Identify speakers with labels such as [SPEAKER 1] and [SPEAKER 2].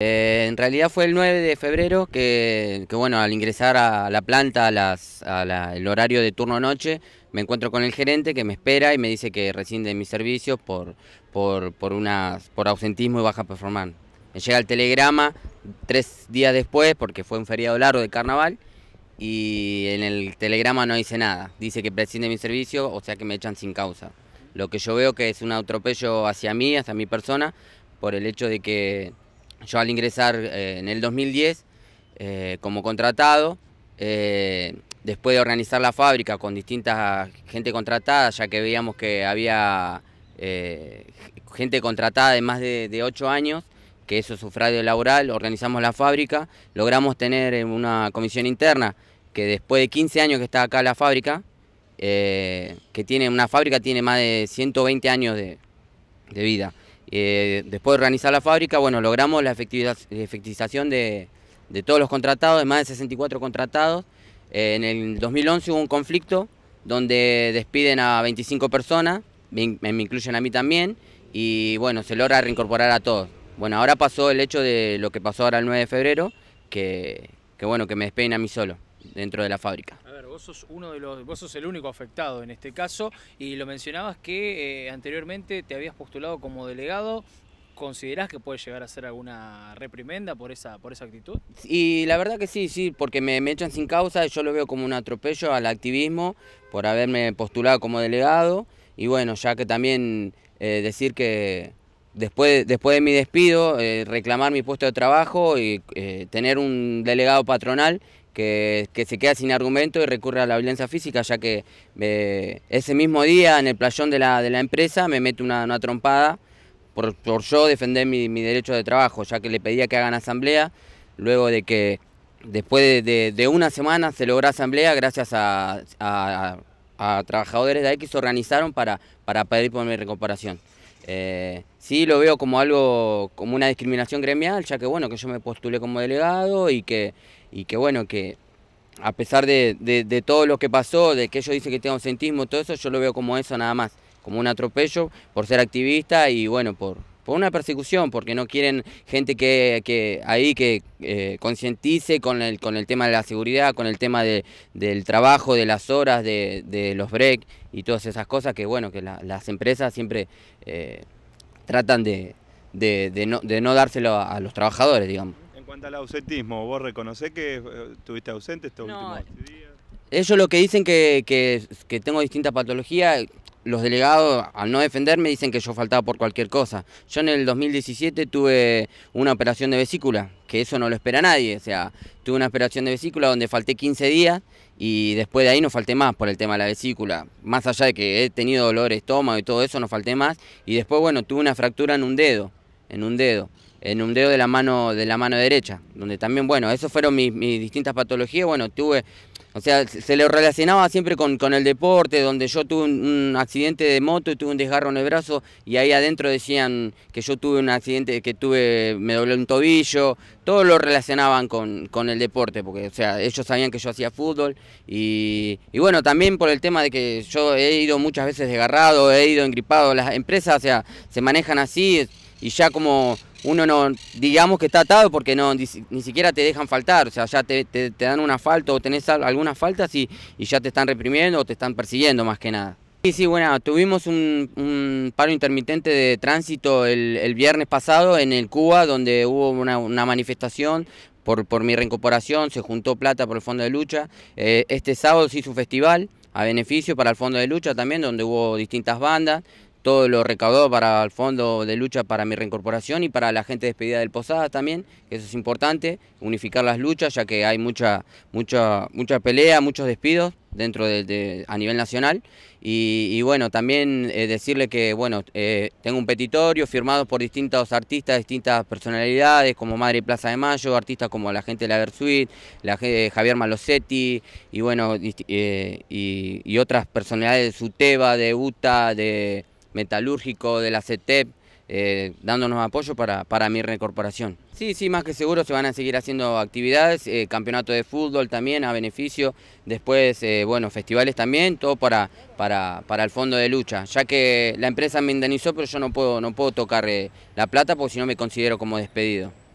[SPEAKER 1] Eh, en realidad fue el 9 de febrero que, bueno, al ingresar a la planta, a el horario de turno noche, me encuentro con el gerente que me espera y me dice que rescinde mis servicios por, por, unas, por ausentismo y baja performance. Me llega el telegrama tres días después porque fue un feriado largo de carnaval y en el telegrama no dice nada. Dice que prescinde mi servicio, o sea que me echan sin causa. Lo que yo veo que es un atropello hacia mí, hacia mi persona, por el hecho de que yo al ingresar eh, en el 2010 eh, como contratado, eh, después de organizar la fábrica con distintas gente contratada, ya que veíamos que había gente contratada de más de, 8 años, que eso es sufragio laboral, organizamos la fábrica, logramos tener una comisión interna que después de 15 años que está acá la fábrica, que tiene una fábrica tiene más de 120 años de vida. Eh, después de organizar la fábrica, bueno, logramos la efectivización de, todos los contratados, de más de 64 contratados. Eh, en el 2011 hubo un conflicto donde despiden a 25 personas, me, incluyen a mí también, y bueno, se logra reincorporar a todos. Bueno, ahora pasó el hecho de lo que pasó ahora el 9 de febrero, que, bueno, que me despiden a mí solo dentro de la fábrica. A ver, vos sos uno de los, vos sos el único afectado en este caso y lo mencionabas que eh, anteriormente te habías postulado como delegado. ¿Considerás que puede llegar a ser alguna reprimenda por esa, por esa actitud? Y la verdad que sí, sí, porque me, echan sin causa, yo lo veo como un atropello al activismo por haberme postulado como delegado y bueno, ya que también eh, decir que después, después de mi despido, eh, reclamar mi puesto de trabajo y tener un delegado patronal que, se queda sin argumento y recurre a la violencia física, ya que eh, ese mismo día en el playón de la, empresa me mete una, trompada por, yo defender mi, derecho de trabajo, ya que le pedía que hagan asamblea, luego de que después de, una semana se logró asamblea gracias a, trabajadores de ahí que se organizaron para, para pedir por mi recuperación. Eh, sí lo veo como algo, como una discriminación gremial, ya que bueno, que yo me postulé como delegado y que, y que bueno, que a pesar de, de, todo lo que pasó, de que ellos dicen que tengo ausentismo, todo eso, yo lo veo como eso nada más, como un atropello por ser activista y bueno, por, por una persecución, porque no quieren gente que, ahí que eh, concientice con el, con el tema de la seguridad, con el tema del trabajo, de las horas, de, de los breaks y todas esas cosas que bueno, que las empresas siempre eh, tratan de, no, dárselo a, los trabajadores, digamos. En cuanto al ausentismo, ¿vos reconocés que estuviste eh, ausente estos últimos días? Ellos lo que dicen que, tengo distintas patologías, los delegados, al no defenderme, dicen que yo faltaba por cualquier cosa. Yo en el 2017 tuve una operación de vesícula, que eso no lo espera nadie. O sea, tuve una operación de vesícula donde falté 15 días y después de ahí no falté más por el tema de la vesícula. Más allá de que he tenido dolor de estómago y todo eso, no falté más. Y después, bueno, tuve una fractura en un dedo, en un dedo en un dedo de la mano de la mano derecha, donde también, bueno, esas fueron mis, mis distintas patologías, bueno, tuve o sea, se lo relacionaba siempre con, el deporte, donde yo tuve un, accidente de moto y tuve un desgarro en el brazo y ahí adentro decían que yo tuve un accidente, que tuve, me doblé un tobillo, todo lo relacionaban con, con el deporte, porque o sea, ellos sabían que yo hacía fútbol y, y, bueno, también por el tema de que yo he ido muchas veces desgarrado, he ido engripado, las empresas o sea, se manejan así y ya como uno no, digamos que está atado porque no, ni, siquiera te dejan faltar, o sea, ya te, dan una falta o tenés algunas faltas y, ya te están reprimiendo o te están persiguiendo más que nada. Sí, sí, bueno, tuvimos un, paro intermitente de tránsito el, viernes pasado en el Cuba, donde hubo una, manifestación por, por, mi reincorporación, se juntó plata por el Fondo de Lucha. Eh, este sábado se hizo un festival a beneficio para el Fondo de Lucha también, donde hubo distintas bandas, todo lo recaudado para el fondo de lucha para mi reincorporación y para la gente despedida del posada también, que eso es importante, unificar las luchas, ya que hay mucha, mucha, mucha pelea, muchos despidos dentro de, a nivel nacional. Y, bueno, también eh, decirle que bueno, eh, tengo un petitorio firmado por distintos artistas, distintas personalidades, como Madre Plaza de Mayo, artistas como la gente de la Versuit, la gente eh, de Javier Malosetti, y bueno, y, otras personalidades de Suteba, de UTA, de metalúrgico, de la CETEP, eh, dándonos apoyo para, para, mi reincorporación. Sí, sí, más que seguro se van a seguir haciendo actividades, eh, campeonato de fútbol también a beneficio, después, eh, bueno, festivales también, todo para, para, para, el fondo de lucha, ya que la empresa me indemnizó, pero yo no puedo, no puedo tocar la plata porque si no me considero como despedido.